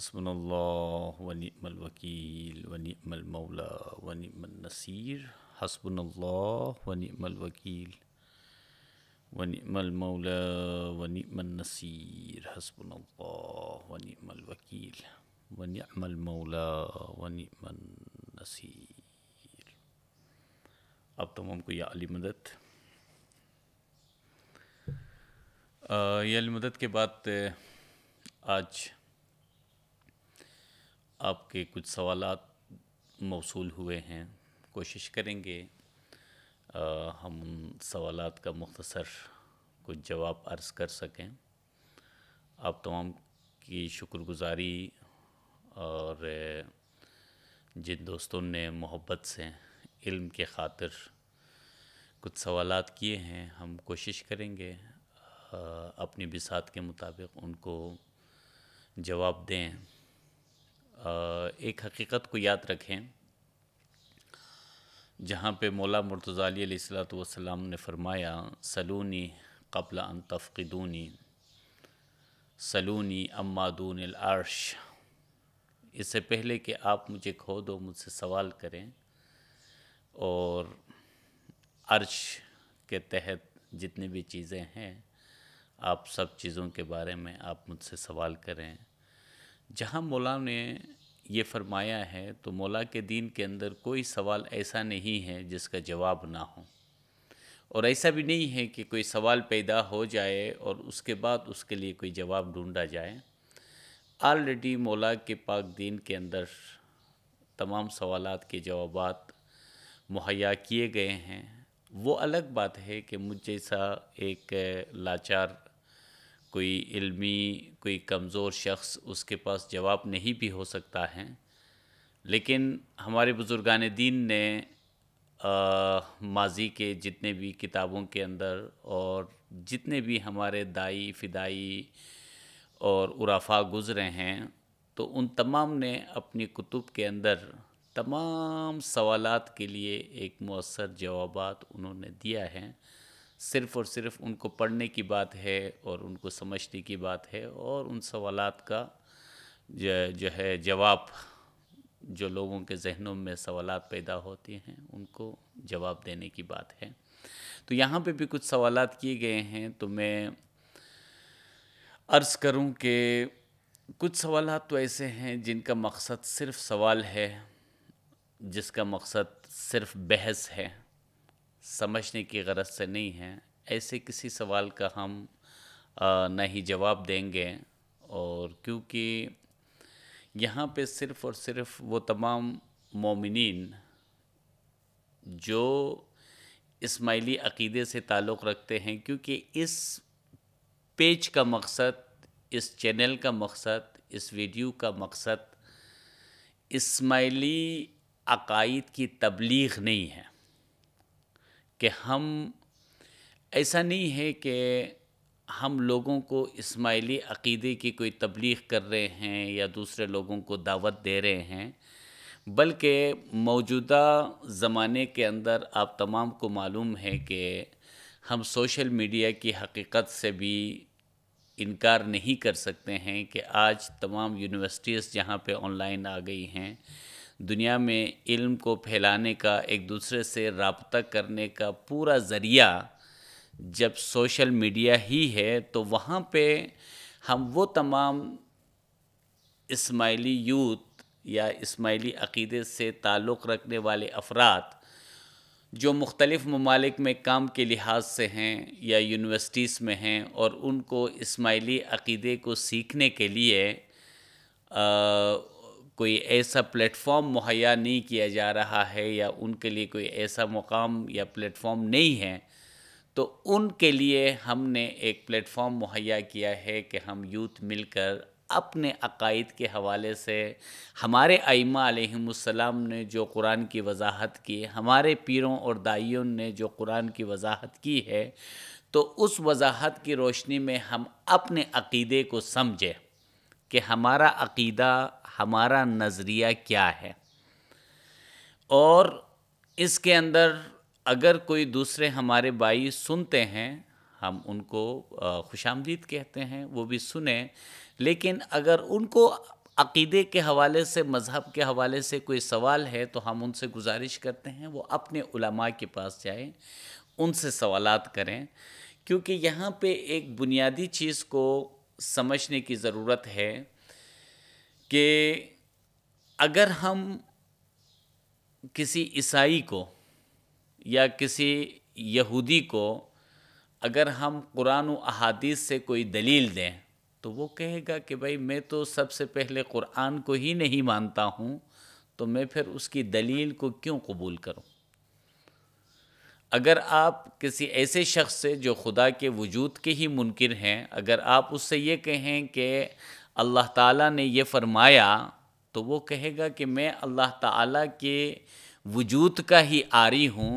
حسبنا الله ونعم الوكيل ونعم المولى ونعم النصير حسبنا الله ونعم الوكيل ونعم المولى ونعم النصير حسبنا الله ونعم الوكيل ونعم المولى ونعم النصير اب تمام کو یا علی مدد या علی مدد کے بعد آج आपके कुछ सवाल मौसू हुए हैं कोशिश करेंगे आ, हम उन सवाल का मुख्तसर कुछ जवाब अर्ज़ कर सकें आप तमाम की शुक्रगुजारी और जिन दोस्तों ने मोहब्बत से इल्म के खातिर कुछ सवाल किए हैं हम कोशिश करेंगे अपनी बिसात के मुताबिक उनको जवाब दें एक हकीकत को याद रखें जहाँ पे मौला मुर्तज़ाली सलाम ने फरमाया सलूनी कबल अन सलूनी अम्मादून आर्श इससे पहले कि आप मुझे खो दो मुझसे सवाल करें और अर्श के तहत जितनी भी चीज़ें हैं आप सब चीज़ों के बारे में आप मुझसे सवाल करें जहाँ मौला ने ये फरमाया है तो मौला के दीन के अंदर कोई सवाल ऐसा नहीं है जिसका जवाब ना हो और ऐसा भी नहीं है कि कोई सवाल पैदा हो जाए और उसके बाद उसके लिए कोई जवाब ढूंढा जाए ऑलरेडी मौला के पाक दीन के अंदर तमाम सवाल के जवाब मुहैया किए गए हैं वो अलग बात है कि मुझ जैसा एक लाचार कोई इल्मी कोई कमज़ोर शख्स उसके पास जवाब नहीं भी हो सकता है लेकिन हमारे बुज़ुर्गान दीन ने माजी के जितने भी किताबों के अंदर और जितने भी हमारे दाई फिदाई और उराफा गुज़रे हैं तो उन तमाम ने अपनी कुतुब के अंदर तमाम सवालात के लिए एक मौसर जवाब उन्होंने दिया है सिर्फ़ और सिर्फ उनको पढ़ने की बात है और उनको समझने की बात है और उन सवाल का जो, जो है जवाब जो लोगों के जहनों में सवाल पैदा होते हैं उनको जवाब देने की बात है तो यहाँ पे भी कुछ सवाल किए गए हैं तो मैं अर्ज़ करूँ कि कुछ सवाल तो ऐसे हैं जिनका मकसद सिर्फ़ सवाल है जिसका मकसद सिर्फ़ बहस है समझने की गरज से नहीं है ऐसे किसी सवाल का हम ना ही जवाब देंगे और क्योंकि यहाँ पे सिर्फ़ और सिर्फ़ वो तमाम मोमिन जो इस्माइली अकीदे से ताल्लुक़ रखते हैं क्योंकि इस पेज का मकसद इस चैनल का मकसद इस वीडियो का मकसद इस्माइली अकाइद की तबलीग नहीं है कि हम ऐसा नहीं है कि हम लोगों को इस्माइली अकीदे की कोई तबलीग कर रहे हैं या दूसरे लोगों को दावत दे रहे हैं बल्कि मौजूदा ज़माने के अंदर आप तमाम को मालूम है कि हम सोशल मीडिया की हकीकत से भी इनकार नहीं कर सकते हैं कि आज तमाम यूनिवर्सिटीज़ जहाँ पे ऑनलाइन आ गई हैं दुनिया में इल्म को फैलाने का एक दूसरे से रबता करने का पूरा ज़रिया जब सोशल मीडिया ही है तो वहाँ पे हम वो तमाम इसमाइली यूथ या इसमाइली अक़ीदे से ताल्लुक़ रखने वाले अफराद जो मुख्तलिफ़ ममालिक में काम के लिहाज से हैं या यूनिवर्सिटीज़ में हैं और उनको इसमाइली अक़ीदे को सीखने के लिए आ, कोई ऐसा प्लेटफॉर्म मुहैया नहीं किया जा रहा है या उनके लिए कोई ऐसा मुकाम या प्लेटफॉर्म नहीं है तो उनके लिए हमने एक प्लेटफॉर्म मुहैया किया है कि हम यूथ मिलकर अपने अकायद के हवाले से हमारे आइमा आलम ने जो कुरान की वजाहत की हमारे पीरों और दाइयों ने जो कुरान की वजाहत की है तो उस वजाहत की रोशनी में हम अपने अकीदे को समझें कि हमारा अकीदा हमारा नज़रिया क्या है और इसके अंदर अगर कोई दूसरे हमारे भाई सुनते हैं हम उनको खुश आमदीद कहते हैं वो भी सुने लेकिन अगर उनको अकीदे के हवाले से मज़हब के हवाले से कोई सवाल है तो हम उनसे गुजारिश करते हैं वो अपने उलमा के पास जाए उनसे सवालात करें क्योंकि यहाँ पे एक बुनियादी चीज़ को समझने की ज़रूरत है कि अगर हम किसी ईसाई को या किसी यहूदी को अगर हम कुरान अहादीस से कोई दलील दें तो वो कहेगा कि भाई मैं तो सबसे पहले कुरान को ही नहीं मानता हूँ तो मैं फिर उसकी दलील को क्यों कबूल करूँ अगर आप किसी ऐसे शख्स से जो खुदा के वजूद के ही मुनकर हैं अगर आप उससे ये कहें कि अल्लाह ताला ने ये फरमाया तो वो कहेगा कि मैं अल्लाह ताला के वजूद का ही आरी हूँ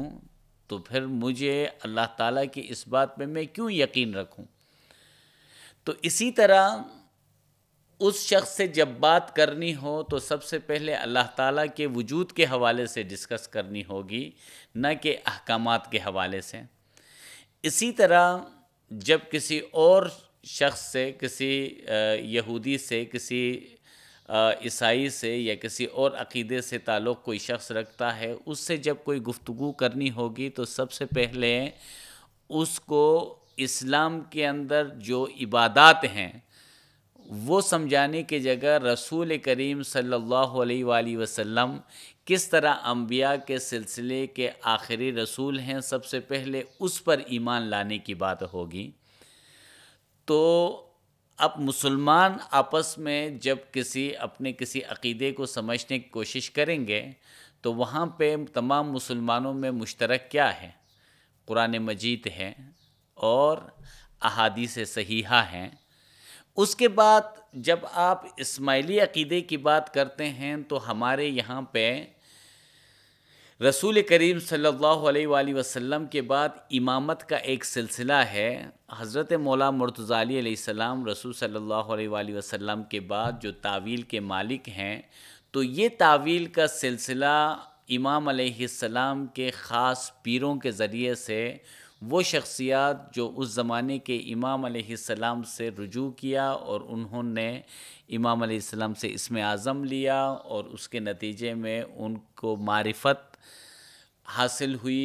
तो फिर मुझे अल्लाह ताला की इस बात पे मैं क्यों यकीन रखूँ तो इसी तरह उस शख्स से जब बात करनी हो तो सबसे पहले अल्लाह ताला के वजूद के हवाले से डिस्कस करनी होगी न कि अहकाम के हवाले से इसी तरह जब किसी और शख्स से किसी यहूदी से किसी ईसाई से या किसी और अकीदे से ताल्लुक़ कोई शख्स रखता है उससे जब कोई गुफ्तु करनी होगी तो सबसे पहले उसको इस्लाम के अंदर जो इबादत हैं वो समझाने की जगह रसूल करीम सल्लल्लाहु अलैहि वसल्लम किस तरह अम्बिया के सिलसिले के आखिरी रसूल हैं सबसे पहले उस पर ईमान लाने की बात होगी तो अब मुसलमान आपस में जब किसी अपने किसी अकीदे को समझने की कोशिश करेंगे तो वहाँ पे तमाम मुसलमानों में मुश्तरक क्या है कुरान मजीद है और अहादीस सहीहा हैं उसके बाद जब आप इस्माइली अकीदे की बात करते हैं तो हमारे यहाँ पे रसूल करीम सल्लल्लाहु अलैहि वसल्लम के बाद इमामत का एक सिलसिला है हज़रत मौला मुर्तज़ाली अलैहिस्सलाम रसूल सल्लल्लाहु अलैहि वसल्लम के बाद जो तावील के मालिक हैं तो ये तावील का सिलसिला इमाम अलैहिस्सलाम के ख़ास पीरों के ज़रिए से वो शख्सियात जो उस ज़माने के इमाम अलैहिस्सलाम से रजू किया और उन्होंने इमाम अलैहिस्सलाम से इसमें आज़म लिया और उसके नतीजे में उनको मारिफत हासिल हुई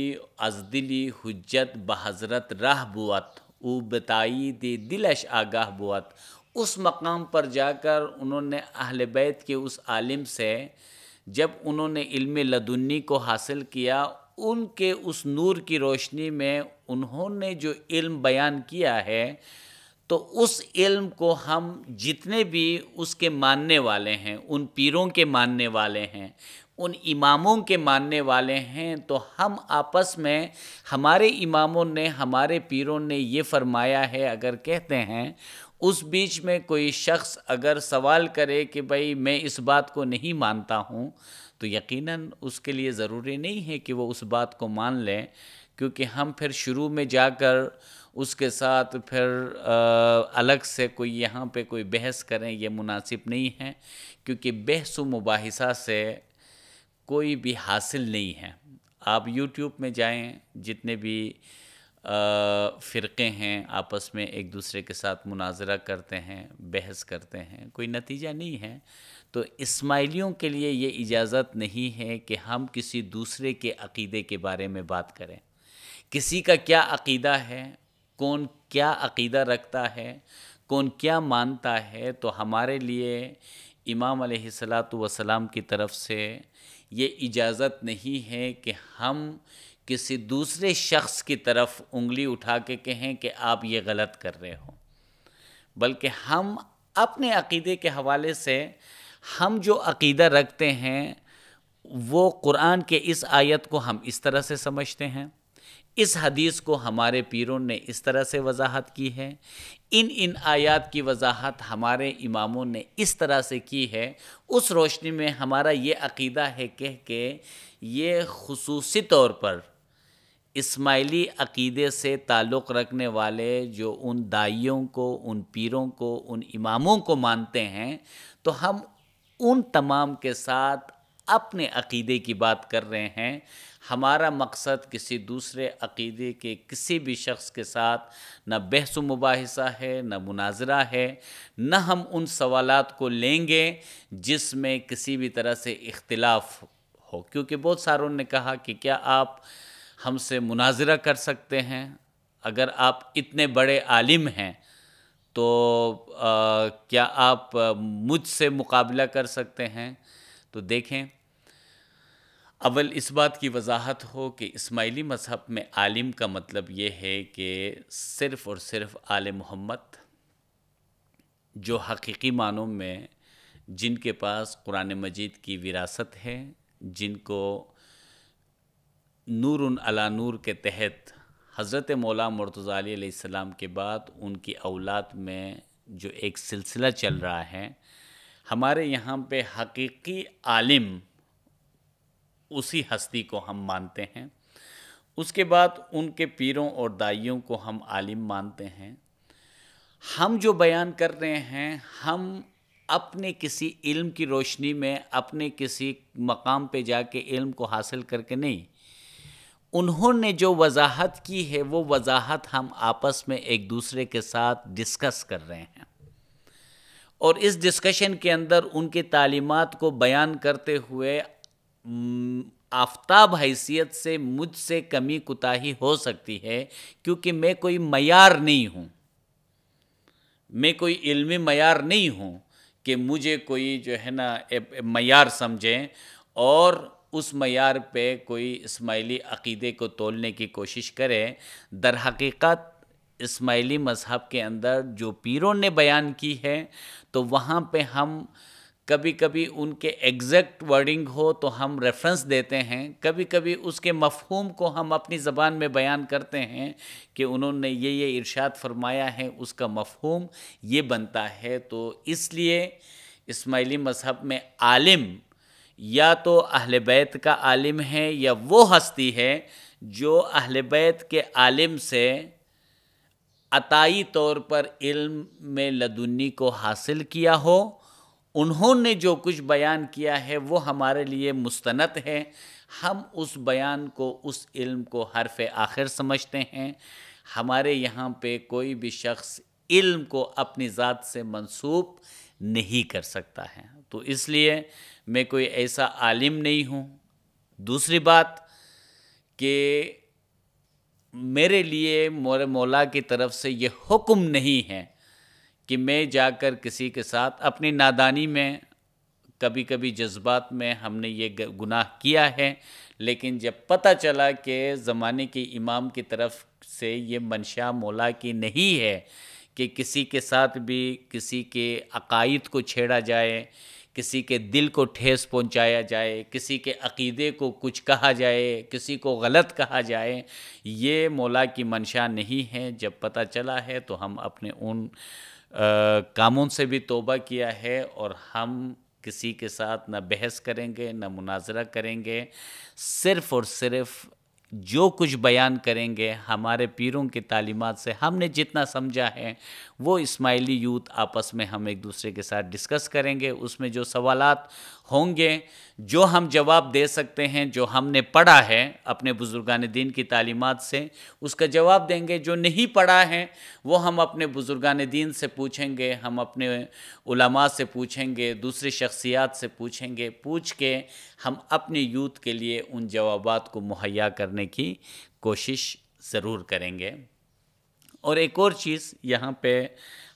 अजदिली हजत बहजरत राह बुआत उ बताई दे दिलश आगाह बुआत उस मकाम पर जाकर उन्होंने अहल बैत के उस आलिम से जब उन्होंने इल्म लदुन्नी को हासिल किया उनके उस नूर की रोशनी में उन्होंने जो इल्म बयान किया है तो उस इल्म को हम जितने भी उसके मानने वाले हैं उन पीरों के मानने वाले हैं उन इमामों के मानने वाले हैं तो हम आपस में हमारे इमामों ने हमारे पीरों ने ये फरमाया है अगर कहते हैं उस बीच में कोई शख्स अगर सवाल करे कि भाई मैं इस बात को नहीं मानता हूँ तो यकीनन उसके लिए ज़रूरी नहीं है कि वो उस बात को मान लें क्योंकि हम फिर शुरू में जाकर उसके साथ फिर आ, अलग से कोई यहाँ पे कोई बहस करें ये मुनासिब नहीं है क्योंकि बहस व मुबासा से कोई भी हासिल नहीं है आप यूट्यूब में जाएं जितने भी फ़िरक़े हैं आपस में एक दूसरे के साथ मुनाजरा करते हैं बहस करते हैं कोई नतीजा नहीं है तो इस्माइलियों के लिए ये इजाज़त नहीं है कि हम किसी दूसरे के अकीदे के बारे में बात करें किसी का क्या अकीदा है कौन क्या अकीदा रखता है कौन क्या मानता है तो हमारे लिए इमाम सलात वसलाम की तरफ से ये इजाज़त नहीं है कि हम किसी दूसरे शख्स की तरफ उंगली उठा के कहें कि आप ये गलत कर रहे हो बल्कि हम अपने अकीदे के हवाले से हम जो अकीदा रखते हैं वो कुरान के इस आयत को हम इस तरह से समझते हैं इस हदीस को हमारे पीरों ने इस तरह से वजाहत की है इन इन आयात की वजाहत हमारे इमामों ने इस तरह से की है उस रोशनी में हमारा ये अकीदा है कह के ये खसूस तौर पर इस्माइली अकीदे से ताल्लुक़ रखने वाले जो उन दाइयों को उन पीरों को उन इमामों को मानते हैं तो हम उन तमाम के साथ अपने अकीदे की बात कर रहे हैं हमारा मकसद किसी दूसरे अकीदे के किसी भी शख्स के साथ न बहस मुबासा है न मुनाजरा है न हम उन सवालात को लेंगे जिसमें किसी भी तरह से इख्तलाफ हो क्योंकि बहुत सारों ने कहा कि क्या आप हमसे मुनाजरा कर सकते हैं अगर आप इतने बड़े आलिम हैं तो आ, क्या आप मुझसे मुकाबला कर सकते हैं तो देखें अवल इस बात की वजाहत हो कि इस्माइली मज़हब में आलिम का मतलब ये है कि सिर्फ़ और सिर्फ़ आल मोहम्मद जो हकीकी मानों में जिनके पास कुरान मजीद की विरासत है जिनको नूर अला नूर के तहत हज़रत मौला मरतज़ीसम के बाद उनकी अवलाद में जो एक सिलसिला चल रहा है हमारे यहाँ पे हकीकी आलिम उसी हस्ती को हम मानते हैं उसके बाद उनके पीरों और दाइयों को हम आलिम मानते हैं हम जो बयान कर रहे हैं हम अपने किसी इल्म की रोशनी में अपने किसी मकाम पे जाके इल्म को हासिल करके नहीं उन्होंने जो वजाहत की है वो वजाहत हम आपस में एक दूसरे के साथ डिस्कस कर रहे हैं और इस डिस्कशन के अंदर उनके तालीमात को बयान करते हुए आफ्ताब हैसियत से मुझसे कमी कुताही हो सकती है क्योंकि मैं कोई मैार नहीं हूँ मैं कोई इल्मी मैार नहीं हूँ कि मुझे कोई जो है ना मैार समझें और उस मैार पे कोई इसमाइली अकीदे को तोलने की कोशिश करें दर हकीकत इसमाइली मज़हब के अंदर जो पीरों ने बयान की है तो वहाँ पे हम कभी कभी उनके एग्जैक्ट वर्डिंग हो तो हम रेफरेंस देते हैं कभी कभी उसके मफहूम को हम अपनी ज़बान में बयान करते हैं कि उन्होंने ये ये इरशाद फरमाया है उसका मफहूम ये बनता है तो इसलिए इस्माइली मज़हब में आलिम या तो अहल बैत का आलिम है या वो हस्ती है जो अहल बैत के आलिम से अताई तौर पर इल्म में लदुन्नी को हासिल किया हो उन्होंने जो कुछ बयान किया है वो हमारे लिए मुस्तनत है हम उस बयान को उस इल्म को हरफ आखिर समझते हैं हमारे यहाँ पे कोई भी शख्स इल्म को अपनी ज़ात से मंसूब नहीं कर सकता है तो इसलिए मैं कोई ऐसा आलिम नहीं हूँ दूसरी बात कि मेरे लिए मोरे मौला की तरफ से ये हुक्म नहीं है कि मैं जाकर किसी के साथ अपनी नादानी में कभी कभी जज्बात में हमने ये गुनाह किया है लेकिन जब पता चला कि ज़माने के इमाम की तरफ से ये मंशा मौला की नहीं है कि किसी के साथ भी किसी के अकायद को छेड़ा जाए किसी के दिल को ठेस पहुंचाया जाए किसी के अकीदे को कुछ कहा जाए किसी को गलत कहा जाए ये मौला की मंशा नहीं है जब पता चला है तो हम अपने उन कामों से भी तोबा किया है और हम किसी के साथ ना बहस करेंगे ना मुनाजरा करेंगे सिर्फ़ और सिर्फ़ जो कुछ बयान करेंगे हमारे पीरों की तालीमत से हमने जितना समझा है वो इस्माइली यूथ आपस में हम एक दूसरे के साथ डिस्कस करेंगे उसमें जो सवालात होंगे जो हम जवाब दे सकते हैं जो हमने पढ़ा है अपने बुज़ुर्गान दीन की तालीमत से उसका जवाब देंगे जो नहीं पढ़ा है वो हम अपने बुज़ुर्गान दीन से पूछेंगे हम अपने उलमा से पूछेंगे दूसरी शख्सियात से पूछेंगे पूछ के हम अपने यूथ के लिए उन जवाब को मुहैया करने की कोशिश ज़रूर करेंगे और एक और चीज़ यहाँ पे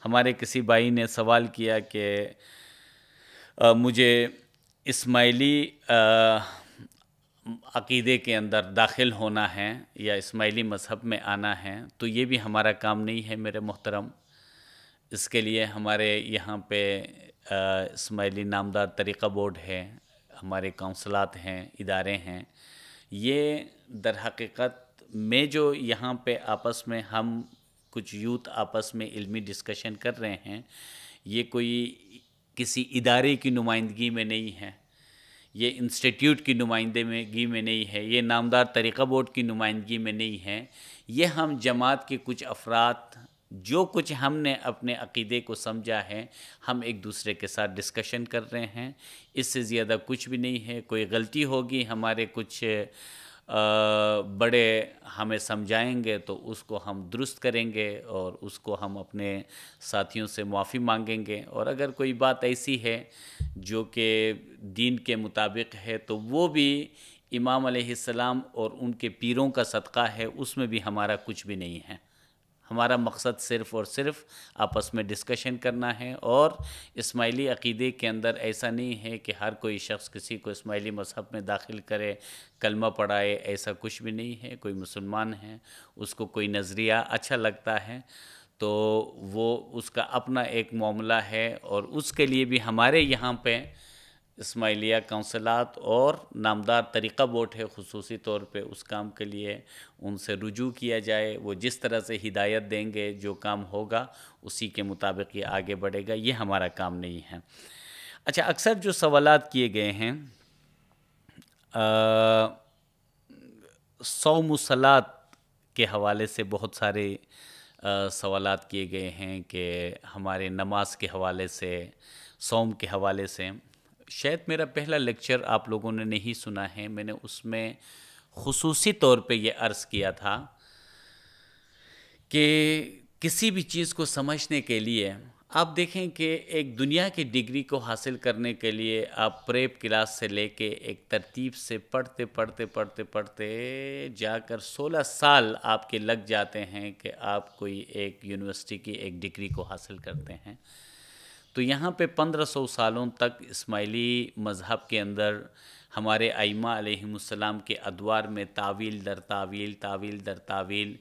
हमारे किसी भाई ने सवाल किया कि मुझे इस्माइली अकीदे के अंदर दाखिल होना है या इस्माइली मज़हब में आना है तो ये भी हमारा काम नहीं है मेरे मोहतरम इसके लिए हमारे यहाँ पे इस्माइली नामदार तरीक़ा बोर्ड है हमारे कौंसलात हैं इदारे हैं ये दर हकीकत में जो यहाँ पे आपस में हम कुछ यूथ आपस में इल्मी डिस्कशन कर रहे हैं ये कोई किसी इदारे की नुमाइंदगी में नहीं है ये इंस्टीट्यूट की नुमाइंदगी में नहीं है ये नामदार तरीक़ा बोर्ड की नुमाइंदगी में नहीं है ये हम जमात के कुछ अफराद जो कुछ हमने अपने अकीदे को समझा है हम एक दूसरे के साथ डिस्कशन कर रहे हैं इससे ज़्यादा कुछ भी नहीं है कोई गलती होगी हमारे कुछ बड़े हमें समझाएंगे तो उसको हम दुरुस्त करेंगे और उसको हम अपने साथियों से माफ़ी मांगेंगे और अगर कोई बात ऐसी है जो कि दीन के मुताबिक है तो वो भी इमाम सलाम और उनके पीरों का सदका है उसमें भी हमारा कुछ भी नहीं है हमारा मकसद सिर्फ़ और सिर्फ आपस में डिस्कशन करना है और इसमाइली अकीदे के अंदर ऐसा नहीं है कि हर कोई शख्स किसी को इस्माइली मजहब में दाखिल करे कलमा पढ़ाए ऐसा कुछ भी नहीं है कोई मुसलमान है उसको कोई नज़रिया अच्छा लगता है तो वो उसका अपना एक मामला है और उसके लिए भी हमारे यहाँ पर इसमाइलिया कौंसलात और नामदार तरीक़ा बोर्ड है खसूसी तौर पर उस काम के लिए उनसे रुजू किया जाए वो जिस तरह से हिदायत देंगे जो काम होगा उसी के मुताबिक ये आगे बढ़ेगा ये हमारा काम नहीं है अच्छा अक्सर जो सवाल किए गए हैं मुसलात के हवाले से बहुत सारे सवाल किए गए हैं कि हमारे नमाज के हवाले से सौम के हवाले से शायद मेरा पहला लेक्चर आप लोगों ने नहीं सुना है मैंने उसमें खसूस तौर पे ये अर्ज़ किया था कि किसी भी चीज़ को समझने के लिए आप देखें कि एक दुनिया की डिग्री को हासिल करने के लिए आप प्रेप क्लास से लेके एक तरतीब से पढ़ते पढ़ते पढ़ते पढ़ते जाकर 16 साल आपके लग जाते हैं कि आप कोई एक यूनिवर्सिटी की एक डिग्री को हासिल करते हैं तो यहाँ पे 1500 सालों तक इस्माइली मज़हब के अंदर हमारे आइमा अलैहिस्सलाम के अदवार में तावील दर तावील तावील दर तावील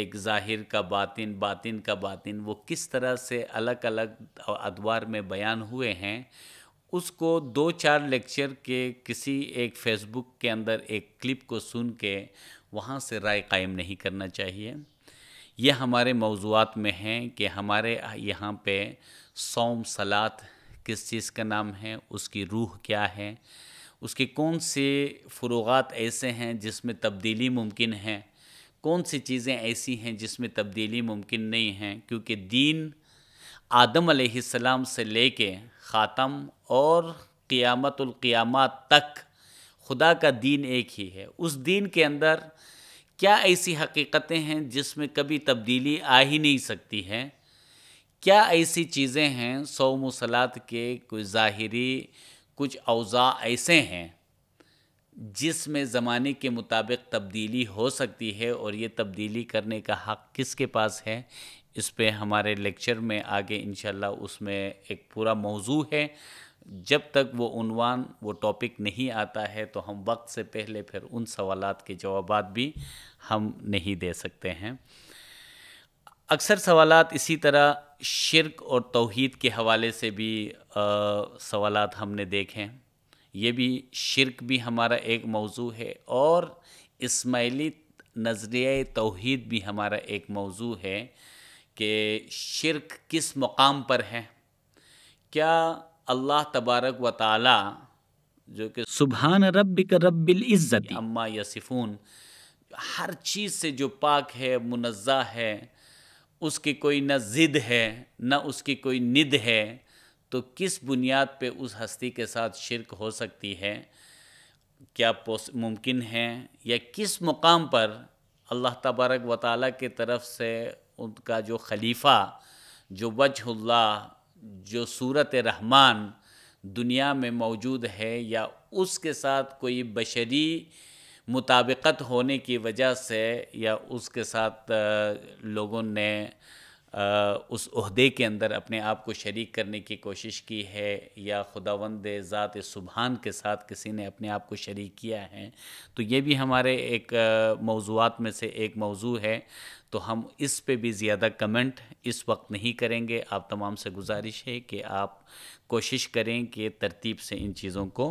एक ज़ाहिर का बातिन बातिन का बातिन वो किस तरह से अलग अलग अदवार में बयान हुए हैं उसको दो चार लेक्चर के किसी एक फेसबुक के अंदर एक क्लिप को सुन के वहाँ से राय कायम नहीं करना चाहिए ये हमारे मौजूद में हैं कि हमारे यहाँ पे सोम सलात किस चीज़ का नाम है उसकी रूह क्या है उसके कौन से फ़रूगात ऐसे हैं जिसमें तब्दीली मुमकिन है कौन सी चीज़ें ऐसी हैं जिसमें तब्दीली मुमकिन नहीं है क्योंकि दीन आदम सलाम से लेके ख़ातम और क़ियामत तक खुदा का दीन एक ही है उस दीन के अंदर क्या ऐसी हकीकतें हैं जिसमें कभी तब्दीली आ ही नहीं सकती है क्या ऐसी चीज़ें हैं सौम सलात के कोई ज़ाहरी कुछ अवज़ा ऐसे हैं जिसमें ज़माने के मुताबिक तब्दीली हो सकती है और ये तब्दीली करने का हक़ किसके पास है इस पर हमारे लेक्चर में आगे इन उसमें एक पूरा मौजू है जब तक वो उनवान वो टॉपिक नहीं आता है तो हम वक्त से पहले फिर उन सवाल के जवाब भी हम नहीं दे सकते हैं अक्सर सवाल इसी तरह शिरक और तोहद के हवाले से भी सवाल हमने देखे हैं ये भी शिरक भी हमारा एक मौजू है और इसमाइली नज़रिया तोहद भी हमारा एक मौजू है कि शिरक किस मकाम पर है क्या अल्लाह तबारक व ताला जो कि सुबहान रब रब्बिल इज़्ज़त अम्मा यसिफ़ून हर चीज़ से जो पाक है मुनज़ा है उसकी कोई न ज़िद है न उसकी कोई निद है तो किस बुनियाद पे उस हस्ती के साथ शिरक हो सकती है क्या मुमकिन है या किस मुकाम पर अल्लाह तबारक व ताली के तरफ से उनका जो खलीफ़ा जो वजहल्ला जो सूरत रहमान दुनिया में मौजूद है या उसके साथ कोई बशरी मुताबिकत होने की वजह से या उसके साथ लोगों ने उस उसदे के अंदर अपने आप को शरीक करने की कोशिश की है या खुदावंद ज़ात सुबहान के साथ किसी ने अपने आप को शरीक किया है तो ये भी हमारे एक मौजूद में से एक मौजू है तो हम इस पे भी ज़्यादा कमेंट इस वक्त नहीं करेंगे आप तमाम से गुजारिश है कि आप कोशिश करें कि तरतीब से इन चीज़ों को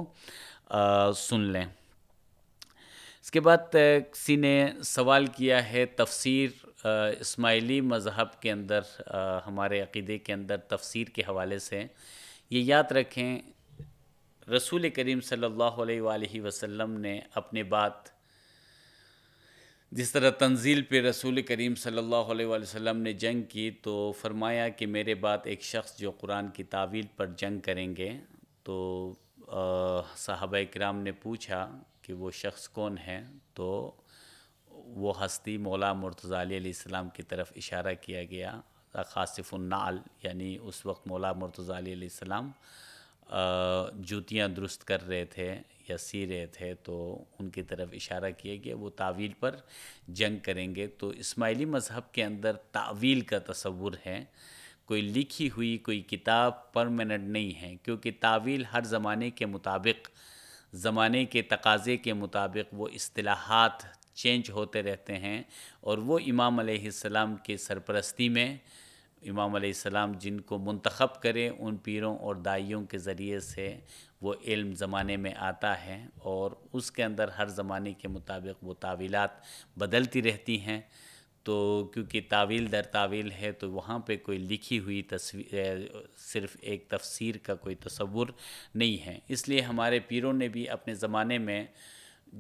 आ, सुन लें इसके बाद किसी ने सवाल किया है तफसीर इस्माइली मज़हब के अंदर हमारे अक़ीदे के अंदर तफसीर के हवाले से ये याद रखें रसूल करीम सल्लल्लाहु अलैहि वसल्लम ने अपने बात जिस तरह तंजील पे रसूल करीम सल्लल्लाहु अलैहि वसल्लम ने जंग की तो फरमाया कि मेरे बाद एक शख्स जो कुरान की तावील पर जंग करेंगे तो साहब कराम ने पूछा कि वो शख्स कौन है तो वो हस्ती मौला मुर्तज़ा अलीसम की तरफ इशारा किया गया खासिफुलनाल यानी उस वक्त मौला मुर्तज़ा जूतियाँ दुरुस्त कर रहे थे या सी रहे थे तो उनकी तरफ इशारा किया गया वो तावील पर जंग करेंगे तो इस्माइली मज़हब के अंदर तावील का तस्वुर है कोई लिखी हुई कोई किताब परमानेंट नहीं है क्योंकि तावील हर ज़माने के मुताबिक ज़माने के तकाज़े के मुताबिक वो असलाहत चेंज होते रहते हैं और वो इमाम सलाम के सरपरस्ती में इमाम सलाम जिनको मंतखब करें उन पीरों और दाइयों के ज़रिए से वो इल्म ज़माने में आता है और उसके अंदर हर ज़माने के मुताबिक वो तावीलत बदलती रहती हैं तो क्योंकि तावील दर तावील है तो वहाँ पे कोई लिखी हुई तस्वीर सिर्फ एक तफसीर का कोई तस्वुर नहीं है इसलिए हमारे पीरों ने भी अपने ज़माने में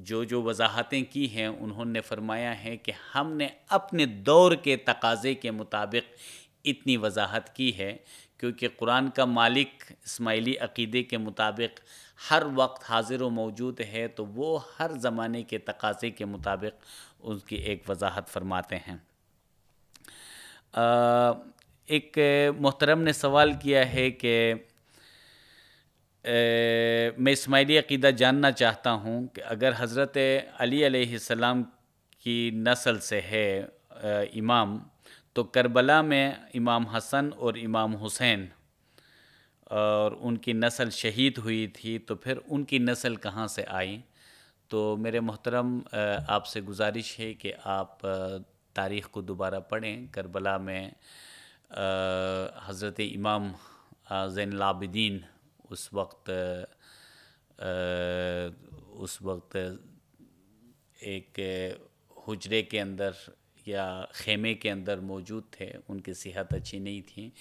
जो जो वजाहतें की हैं उन्होंने फरमाया है कि हमने अपने दौर के तकाज़े के मुताबिक इतनी वजाहत की है क्योंकि कुरान का मालिक इसमाइली अकीदे के मुताबिक हर वक्त हाजिर व मौजूद है तो वो हर ज़माने के तकाज़े के मुताबिक उसकी एक वजाहत फरमाते हैं आ, एक मोहतरम ने सवाल किया है कि मैं इसमाइली अकीदा जानना चाहता हूँ कि अगर हज़रत अली की नस्ल से है आ, इमाम तो करबला में इमाम हसन और इमाम हुसैन और उनकी नस्ल शहीद हुई थी तो फिर उनकी नस्ल कहाँ से आई तो मेरे मोहतरम आपसे गुजारिश है कि आप तारीख़ को दोबारा पढ़ें करबला में हज़रत इमाम जैन लाबिदीन उस वक्त उस वक्त एक हजरे के अंदर या खेमे के अंदर मौजूद थे उनकी सेहत अच्छी नहीं थी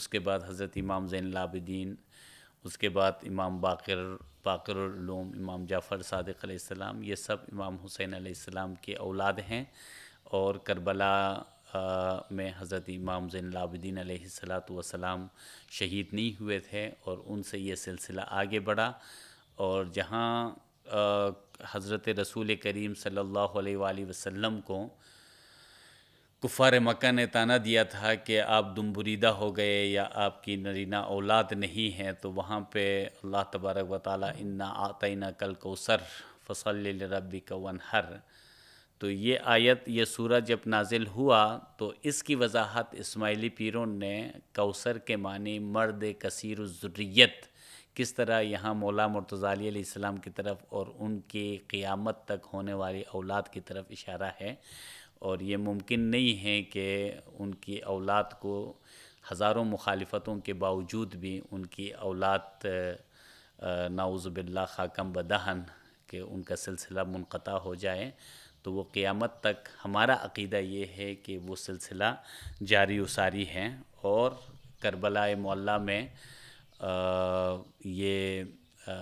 उसके बाद हज़रत इमाम जैन लाबिदीन उसके बाद इमाम बाकर फ़ाकरलूम इमाम जाफ़र सदक ये सब इमाम हुसैन आसमाम के औलाद हैं और करबला में हज़रत इमाम ज़ैनलाबद्दीन सलाम शहीद नहीं हुए थे और उनसे ये सिलसिला आगे बढ़ा और जहाँ हज़रत रसूल करीम सल्ला वसम को कुफार मक्का ने ताना दिया था कि आप दुम्बुरीदा हो गए या आपकी नरीना औलाद नहीं है तो वहाँ पे अल्लाह तबारक व ताली इन्ना आतना कल कौसर फसल रबी कवन हर तो ये आयत ये सूरज जब नाजिल हुआ तो इसकी वजाहत इसमाइली पीरों ने कौसर के मानी मर्द कसीर ज़ुर्रियत किस तरह यहाँ मौला मुर्तज़ाली की तरफ और उनकी क़ियामत तक होने वाली औलाद की तरफ इशारा है और ये मुमकिन नहीं है कि उनकी औलाद को हज़ारों मुखालफतों के बावजूद भी उनकी औलाद नाउज़बिल्ला खाकम बदहन के उनका सिलसिला मुनक़ा हो जाए तो वो क़ियामत तक हमारा अकीदा ये है कि वो सिलसिला जारी उसारी है और करबला मौला में आ, ये आ,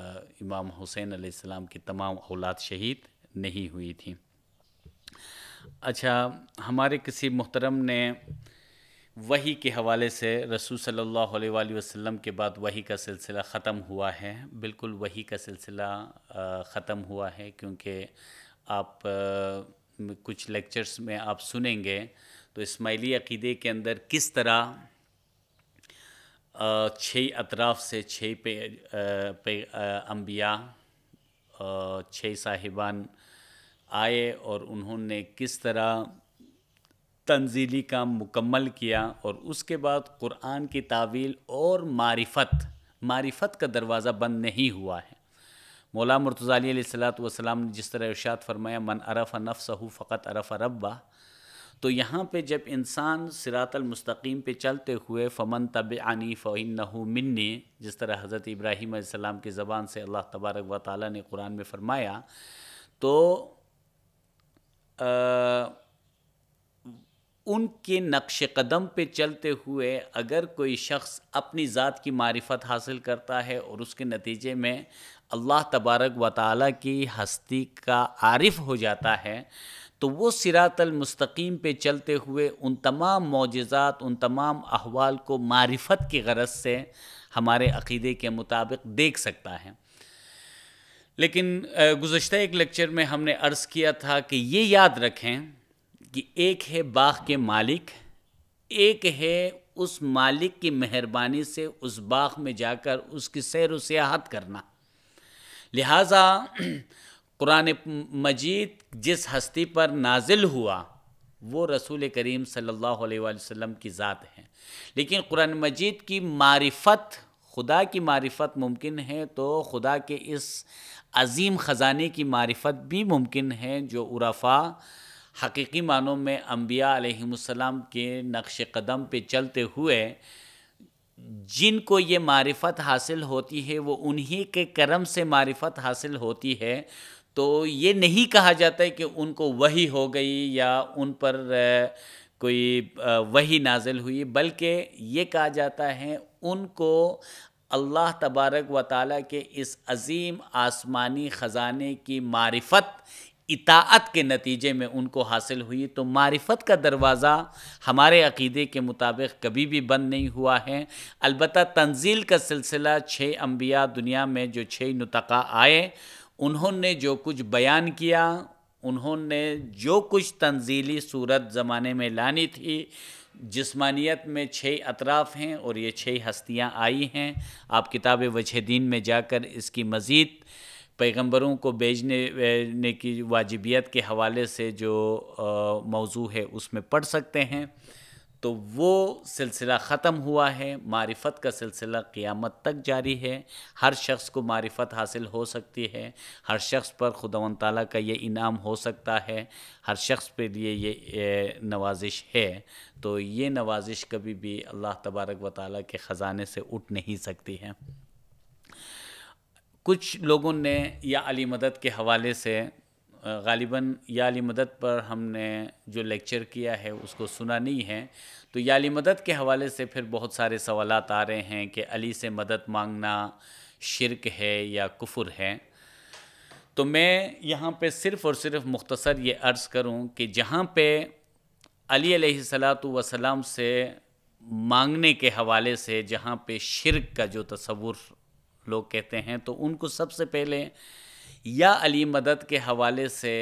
इमाम हुसैन आसमाम की तमाम औलाद शहीद नहीं हुई थी अच्छा हमारे किसी मोहतरम ने वही के हवाले से रसूल सल्लल्लाहु अलैहि वसल्लम के बाद वही का सिलसिला ख़त्म हुआ है बिल्कुल वही का सिलसिला ख़त्म हुआ है क्योंकि आप कुछ लेक्चर्स में आप सुनेंगे तो इसमाइली अकीदे के अंदर किस तरह छः अतराफ़ से छः पे पे अम्बिया छः साहिबान आए और उन्होंने किस तरह तंजीली काम मुकम्मल किया और उसके बाद कुरान की तावील और मारिफत मारिफत का दरवाज़ा बंद नहीं हुआ है मौला मरतज़ी सलाम ने जिस तरह इर्शाद फरमाया मन अरफ़ सहू फ़क़त अरफ़ रब्बा तो यहाँ पे जब इंसान सिरातलमस्तकीम पे चलते हुए फ़मन तब आनी फ़िन मन्नी जिस तरह हज़रत इब्राहीम की ज़बान से अल्लाह तबारक व ताली ने कुरान में फ़रमाया तो उनके नक्श कदम पे चलते हुए अगर कोई शख्स अपनी ज़ात की मारिफत हासिल करता है और उसके नतीजे में अल्लाह तबारक व ताली की हस्ती का आरिफ हो जाता है तो वो मुस्तकीम पे चलते हुए उन तमाम मोजात उन तमाम अहवाल को मारिफत की गरज से हमारे अकीदे के मुताबिक देख सकता है लेकिन गुज्त एक लेक्चर में हमने अर्ज़ किया था कि ये याद रखें कि एक है बाग के मालिक एक है उस मालिक की मेहरबानी से उस बाग में जाकर उसकी सैर व सियाहत करना लिहाजा कुरान मजीद जिस हस्ती पर नाजिल हुआ वो रसूल करीम सल्लल्लाहु अलैहि वसल्लम की ज़ात है लेकिन कुरान मजीद की मारिफत खुदा की मारिफत मुमकिन है तो खुदा के इस अजीम ख़जाने की मारिफत भी मुमकिन है जो उराफ़ा हकीकी मानों में अम्बिया आसमाम के नक्श कदम पर चलते हुए जिनको ये मारिफत हासिल होती है वो उन्हीं के करम से मारिफत हासिल होती है तो ये नहीं कहा जाता है कि उनको वही हो गई या उन पर कोई वही नाजिल हुई बल्कि ये कहा जाता है उनको अल्लाह तबारक व ताली के इस अजीम आसमानी ख़जाने की मारिफत इताअत के नतीजे में उनको हासिल हुई तो मारिफत का दरवाज़ा हमारे अकीदे के मुताबिक कभी भी बंद नहीं हुआ है अलबत् तंजील का सिलसिला छः अम्बिया दुनिया में जो छः नुतका आए उन्होंने जो कुछ बयान किया उन्होंने जो कुछ तंजीली सूरत ज़माने में लानी थी जिस्मानियत में छः अतराफ़ हैं और ये छः हस्तियाँ आई हैं आप किताब वजह दीन में जाकर इसकी मज़ीद पैगंबरों को भेजने ने की वाजिबियत के हवाले से जो मौजू है उसमें पढ़ सकते हैं तो वो सिलसिला ख़त्म हुआ है मारिफत का सिलसिला क़ियामत तक जारी है हर शख्स को मारिफत हासिल हो सकती है हर शख्स पर खुदावन तला का ये इनाम हो सकता है हर शख्स के लिए ये नवाजिश है तो ये नवाजिश कभी भी अल्लाह तबारक व ताली के ख़जाने से उठ नहीं सकती है कुछ लोगों ने या अली मदद के हवाले से गालिबा याली मदद पर हमने जो लेक्चर किया है उसको सुना नहीं है तो याली मदद के हवाले से फिर बहुत सारे सवाल आ रहे हैं कि अली से मदद मांगना शिरक है या कुफुर है तो मैं यहाँ पे सिर्फ़ और सिर्फ मुख्तसर ये अर्ज़ करूँ कि जहाँ पे अली सलात वसलाम से मांगने के हवाले से जहाँ पे शिरक का जो तस्वुर लोग कहते हैं तो उनको सबसे पहले या अली मदद के हवाले से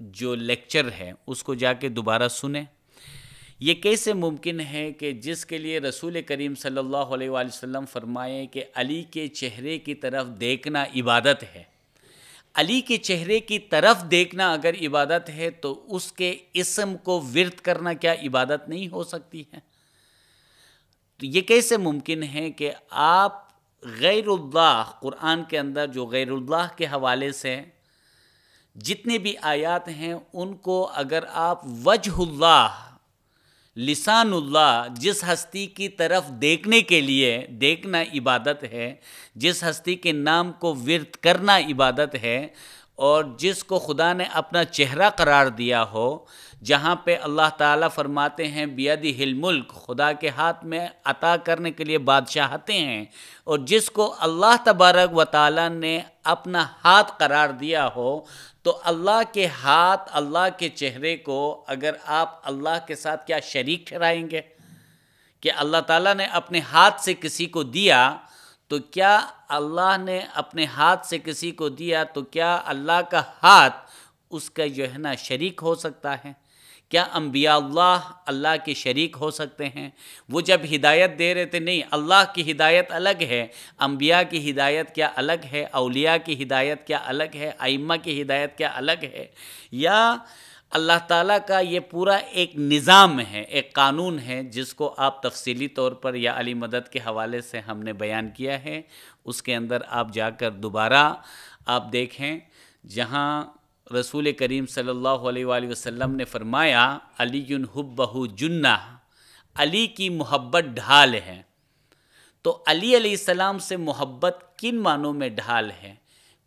जो लेक्चर है उसको जाके दोबारा सुने ये कैसे मुमकिन है कि जिसके लिए रसूल करीम सल्लल्लाहु अलैहि वसल्लम फरमाएं कि अली के चेहरे की तरफ देखना इबादत है अली के चेहरे की तरफ देखना अगर इबादत है तो उसके इसम को विरत करना क्या इबादत नहीं हो सकती है तो ये कैसे मुमकिन है कि आप गैरुल्लाह कुरान के अंदर जो गैरुल्लाह के हवाले से जितने भी आयात हैं उनको अगर आप वजहुल्लाह लिसानुल्लाह जिस हस्ती की तरफ देखने के लिए देखना इबादत है जिस हस्ती के नाम को विरत करना इबादत है और जिसको खुदा ने अपना चेहरा करार दिया हो जहाँ पे अल्लाह ताला फरमाते हैं बियादी हिल मुल्क खुदा के हाथ में अता करने के लिए बादशाहते हैं और जिसको अल्लाह तबारक व ताली ने अपना हाथ करार दिया हो तो अल्लाह के हाथ अल्लाह के चेहरे को अगर आप अल्लाह के साथ क्या शरीक ठहराएंगे कि अल्लाह ताला ने अपने हाथ से किसी को दिया तो क्या अल्लाह ने अपने हाथ से किसी को दिया तो क्या अल्लाह का हाथ उसका जो है ना शरीक हो सकता है क्या अम्बिया अल्लाह अल्लाह के शरीक हो सकते हैं वो जब हिदायत दे रहे थे नहीं अल्लाह की हिदायत अलग है अम्बिया की हिदायत क्या अलग है अलिया की हिदायत क्या अलग है आइम्मा की हिदायत क्या अलग है या अल्लाह ताला का ये पूरा एक निज़ाम है एक कानून है जिसको आप तफसीली तौर पर या अली मदद के हवाले से हमने बयान किया है उसके अंदर आप जाकर दोबारा आप देखें जहाँ रसूल करीम सल्ला वसम ने फरमाया अली हब्बहू जुन्ना अली की मोहब्बत ढाल है तो अली अलीसम से मोहब्बत किन मानों में ढाल है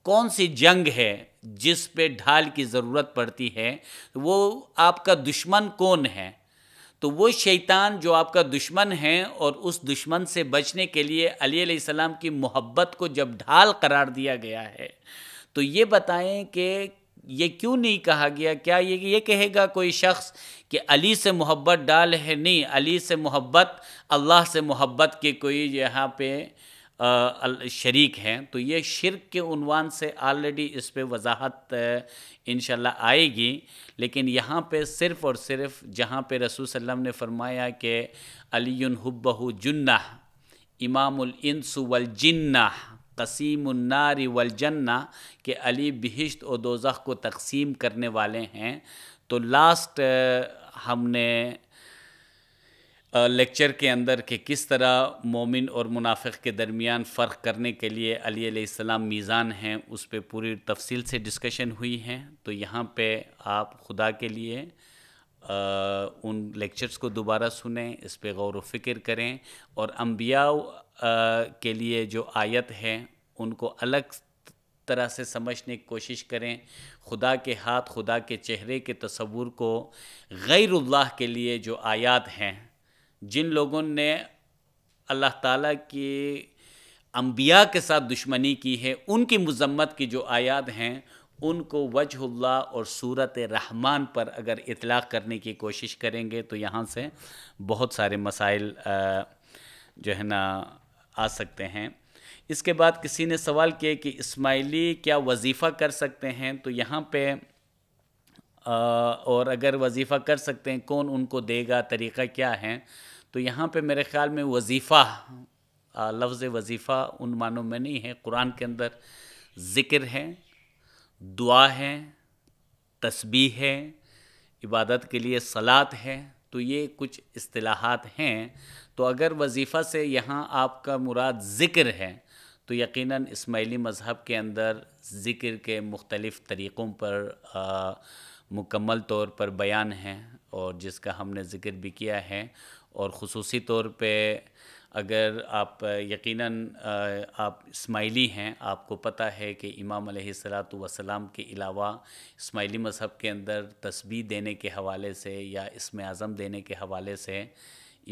कौन सी जंग है जिस पे ढाल की ज़रूरत पड़ती है वो आपका दुश्मन कौन है तो वो शैतान जो आपका दुश्मन है और उस दुश्मन से बचने के लिए अली अलीसम की मोहब्बत को जब ढाल करार दिया गया है तो ये बताएं कि ये क्यों नहीं कहा गया क्या ये ये कहेगा कोई शख्स कि अली से मोहब्बत डाल है नहीं अली से मोहब्बत अल्लाह से मोहब्बत के कोई यहाँ पे शरीक हैं तो ये शिरक के उनवान से ऑलरेडी इस पर वजाहत इन आएगी लेकिन यहाँ पे सिर्फ़ और सिर्फ जहाँ पे रसूल सल्लम ने फरमाया कि अली हब्बहु जुन्ना इमाम वल जिन्ना कसीमनारी वलजन्ना के अली बहिश्त और दोजख को तकसीम करने वाले हैं तो लास्ट हमने लेक्चर के अंदर के किस तरह मोमिन और मुनाफिक के दरमियान फ़र्क करने के लिए अली सलाम मीज़ान हैं उस पर पूरी तफसील से डिस्कशन हुई है तो यहाँ पे आप खुदा के लिए उन लेक्चर्स को दोबारा सुने इस पर गौर फ़िक्र करें और अम्बिया के लिए जो आयत है उनको अलग तरह से समझने की कोशिश करें खुदा के हाथ खुदा के चेहरे के तस्वूर को गैरुल्लाह के लिए जो आयात हैं जिन लोगों ने अल्लाह ताला के अम्बिया के साथ दुश्मनी की है उनकी मज़म्मत की जो आयात हैं उनको वजहुल्ला और सूरत रहमान पर अगर इतलाक़ करने की कोशिश करेंगे तो यहाँ से बहुत सारे मसाइल जो है ना आ सकते हैं इसके बाद किसी ने सवाल किया कि इस्माइली क्या वजीफ़ा कर सकते हैं तो यहाँ पे आ, और अगर वजीफ़ा कर सकते हैं कौन उनको देगा तरीक़ा क्या है तो यहाँ पे मेरे ख़्याल में वजीफ़ा लफ्ज़ वजीफ़ा उन मानों में नहीं है कुरान के अंदर ज़िक्र है दुआ है तस्बी है इबादत के लिए सलात है तो ये कुछ असलाहत हैं तो अगर वजीफ़ा से यहाँ आपका मुराद ज़िक्र है तो यकीनन इसमाइली मज़हब के अंदर ज़िक्र के मुख्तलिफ़ तरीक़ों पर आ, मुकम्मल तौर पर बयान है और जिसका हमने ज़िक्र भी किया है और ख़सूसी तौर पर अगर आप यकीनन आप इस्माइली हैं आपको पता है कि इमाम सलात वसलाम के अलावा इस्माइली मज़हब के अंदर तस्बी देने के हवाले से या इसम आज़म देने के हवाले से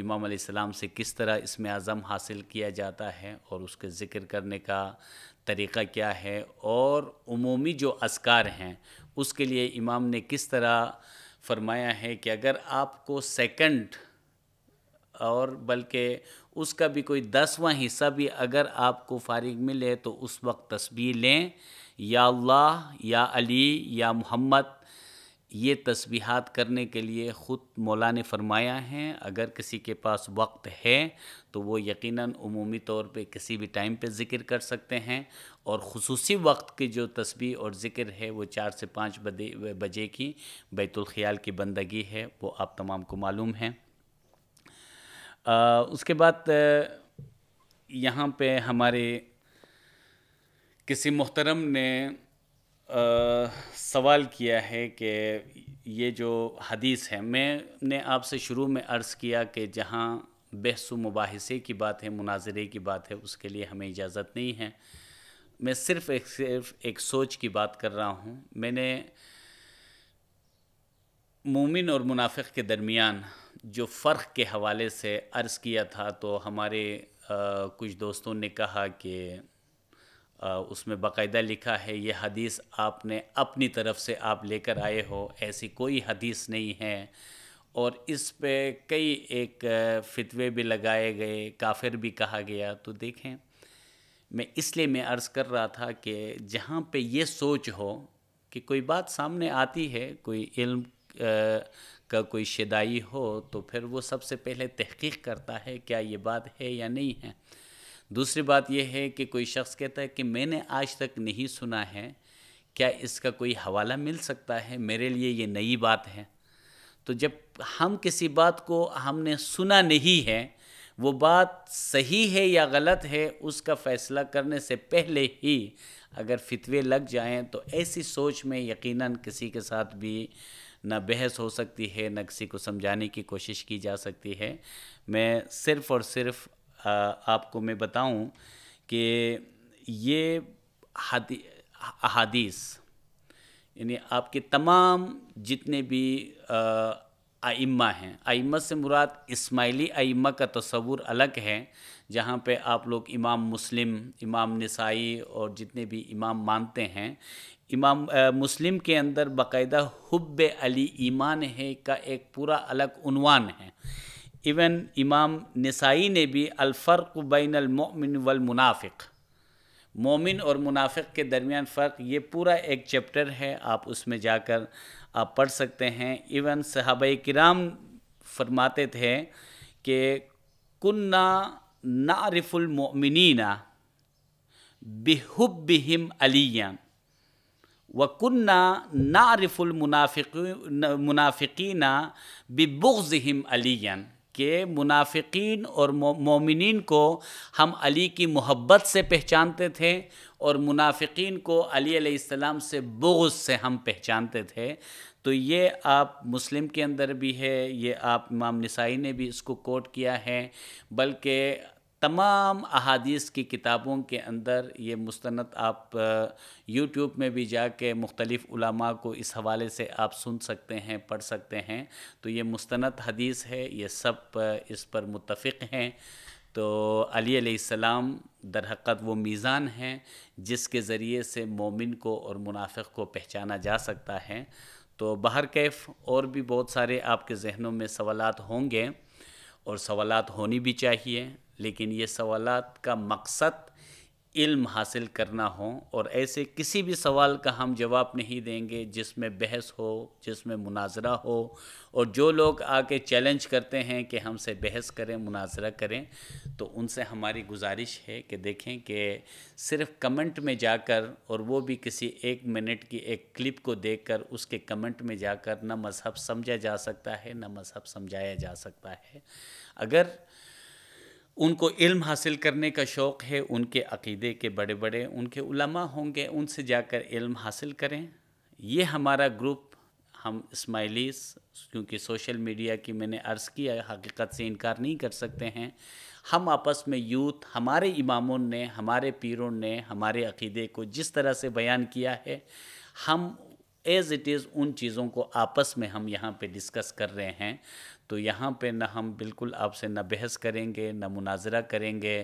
इमाम सलाम से किस तरह इसम आज़म हासिल किया जाता है और उसके ज़िक्र करने का तरीक़ा क्या है और अमूमी जो असकार हैं उसके लिए इमाम ने किस तरह फरमाया है कि अगर आपको सेकंड और बल्कि उसका भी कोई दसवां हिस्सा भी अगर आपको फारिग मिले तो उस वक्त तस्वीर लें या अल्लाह या अली या मोहम्मद ये तस्बीहात करने के लिए ख़ुद मौला ने फरमाया है अगर किसी के पास वक्त है तो वो यकीनन उमूमी तौर पे किसी भी टाइम पे ज़िक्र कर सकते हैं और खसूसी वक्त की जो तस्बी और ज़िक्र है वो चार से पाँच बजे बजे की बैतुल ख़याल की बंदगी है वो आप तमाम को मालूम है उसके बाद यहाँ पे हमारे किसी मोहतरम ने आ, सवाल किया है कि ये जो हदीस है मैंने आपसे शुरू में अर्ज़ किया कि जहाँ बहस मुबासे की बात है मुनाजरे की बात है उसके लिए हमें इजाज़त नहीं है मैं सिर्फ़ एक सिर्फ एक सोच की बात कर रहा हूँ मैंने मोमिन और मुनाफिक के दरमियान जो फ़र्क के हवाले से अर्ज़ किया था तो हमारे आ, कुछ दोस्तों ने कहा कि आ, उसमें बाकायदा लिखा है ये हदीस आपने अपनी तरफ से आप लेकर आए हो ऐसी कोई हदीस नहीं है और इस पे कई एक फितवे भी लगाए गए काफिर भी कहा गया तो देखें मैं इसलिए मैं अर्ज़ कर रहा था कि जहाँ पे ये सोच हो कि कोई बात सामने आती है कोई इल्म का कोई शिदाई हो तो फिर वो सबसे पहले तहकीक करता है क्या ये बात है या नहीं है दूसरी बात यह है कि कोई शख्स कहता है कि मैंने आज तक नहीं सुना है क्या इसका कोई हवाला मिल सकता है मेरे लिए ये नई बात है तो जब हम किसी बात को हमने सुना नहीं है वो बात सही है या गलत है उसका फ़ैसला करने से पहले ही अगर फितवे लग जाएं तो ऐसी सोच में यकीनन किसी के साथ भी ना बहस हो सकती है न किसी को समझाने की कोशिश की जा सकती है मैं सिर्फ़ और सिर्फ आपको मैं बताऊं कि ये हादी अहादीस यानी आपके तमाम जितने भी आइम्मा हैं आइम्मा से मुराद इस्माइली आइम्मा का तस्वूर अलग है जहाँ पे आप लोग इमाम मुस्लिम इमाम नसाई और जितने भी इमाम मानते हैं इमाम आ, मुस्लिम के अंदर बाकायदा हुब अली ईमान है का एक पूरा अलग उनवान है इवन इमाम नसाई ने भी अलफ़र्क बैन अलमिन वलमुनाफ़िक मोमिन और मुनाफिक के दरमियान फ़र्क ये पूरा एक चैप्टर है आप उसमें जाकर आप पढ़ सकते हैं इवन सहाब कराम फरमाते थे कि कुन्ना नारफुलमिनना बेहुब बिहम अलियाँ वकुन्ना नारिफुल मुनाफिक मुनाफिकीन हिम अलियन के मुनाफिकीन और मोमिन को हम अली की मोहब्बत से पहचानते थे और मुनाफिकीन को अली से बुग़ से हम पहचानते थे तो ये आप मुस्लिम के अंदर भी है ये आप इमाम नसाई ने भी इसको कोट किया है बल्कि तमाम अहादीस की किताबों के अंदर ये मुस्तनद आप यूट्यूब में भी जा के मुख्तलिफ़ को इस हवाले से आप सुन सकते हैं पढ़ सकते हैं तो ये मुस्तनद हदीस है ये सब इस पर मुतफ़ हैं तो अली सलाम दरहक़त वो मीज़ान हैं जिसके ज़रिए से मोमिन को और मुनाफ़ को पहचाना जा सकता है तो बहर कैफ और भी बहुत सारे आपके जहनों में सवालत होंगे और सवालत होनी भी चाहिए लेकिन ये सवाल का मकसद इल्म हासिल करना हो और ऐसे किसी भी सवाल का हम जवाब नहीं देंगे जिसमें बहस हो जिसमें मुनाजरा हो और जो लोग आके चैलेंज करते हैं कि हमसे बहस करें मुनाजरा करें तो उनसे हमारी गुजारिश है कि देखें कि सिर्फ कमेंट में जाकर और वो भी किसी एक मिनट की एक क्लिप को देखकर उसके कमेंट में जाकर ना मज़हब समझा जा सकता है ना मज़हब समझाया जा सकता है अगर उनको इल्म हासिल करने का शौक़ है उनके अकीदे के बड़े बड़े उनके उलमा होंगे उनसे जाकर इल्म हासिल करें ये हमारा ग्रुप हम इस्माइलीस क्योंकि सोशल मीडिया की मैंने अर्ज़ किया हकीकत से इनकार नहीं कर सकते हैं हम आपस में यूथ हमारे इमामों ने हमारे पीरों ने हमारे अकीदे को जिस तरह से बयान किया है हम एज़ इट इज़ उन चीज़ों को आपस में हम यहाँ पे डिस्कस कर रहे हैं तो यहाँ पे ना हम बिल्कुल आपसे ना बहस करेंगे ना मुनाजरा करेंगे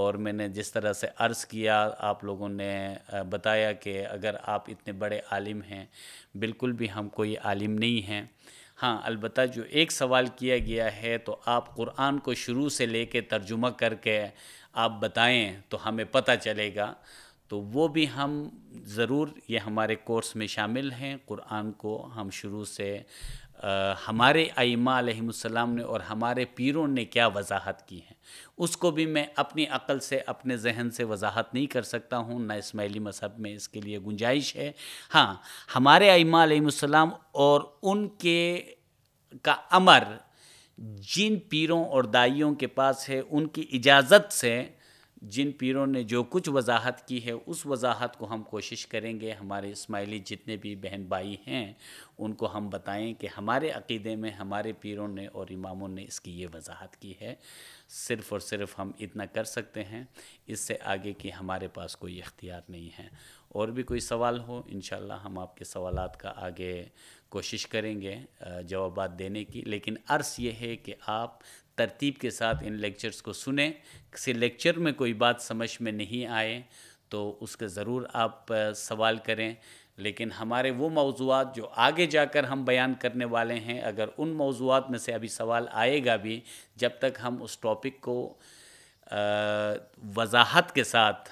और मैंने जिस तरह से अर्ज़ किया आप लोगों ने बताया कि अगर आप इतने बड़े आलिम हैं बिल्कुल भी हम कोई आलिम नहीं हैं हाँ अलबत् जो एक सवाल किया गया है तो आप कुरान को शुरू से ले कर तर्जुमा करके आप बताएं तो हमें पता चलेगा तो वो भी हम ज़रूर ये हमारे कोर्स में शामिल हैं कुरान को हम शुरू से आ, हमारे आईमासम ने और हमारे पीरों ने क्या वजाहत की है उसको भी मैं अपनी अकल से अपने जहन से वजाहत नहीं कर सकता हूँ ना इसमाइली मजहब में इसके लिए गुंजाइश है हाँ हमारे आईमासम और उनके का अमर जिन पीरों और दाइयों के पास है उनकी इजाज़त से जिन पीरों ने जो कुछ वजाहत की है उस वजाहत को हम कोशिश करेंगे हमारे इस्माइली जितने भी बहन भाई हैं उनको हम बताएं कि हमारे अकीदे में हमारे पीरों ने और इमामों ने इसकी ये वजाहत की है सिर्फ़ और सिर्फ हम इतना कर सकते हैं इससे आगे की हमारे पास कोई इख्तियार नहीं है और भी कोई सवाल हो इन हम आपके सवाल का आगे कोशिश करेंगे जवाब देने की लेकिन अर्स ये है कि आप तरतीब के साथ इन लेक्चर्स को सुने किसी लेक्चर में कोई बात समझ में नहीं आए तो उसके ज़रूर आप सवाल करें लेकिन हमारे वो मौजूद जो आगे जाकर हम बयान करने वाले हैं अगर उन मौजूद में से अभी सवाल आएगा भी जब तक हम उस टॉपिक को वजाहत के साथ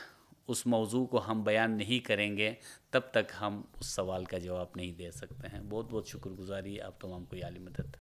उस मौजू को हम बयान नहीं करेंगे तब तक हम उस सवाल का जवाब नहीं दे सकते हैं बहुत बहुत शुक्रगुजारी आप तमाम को याली मदद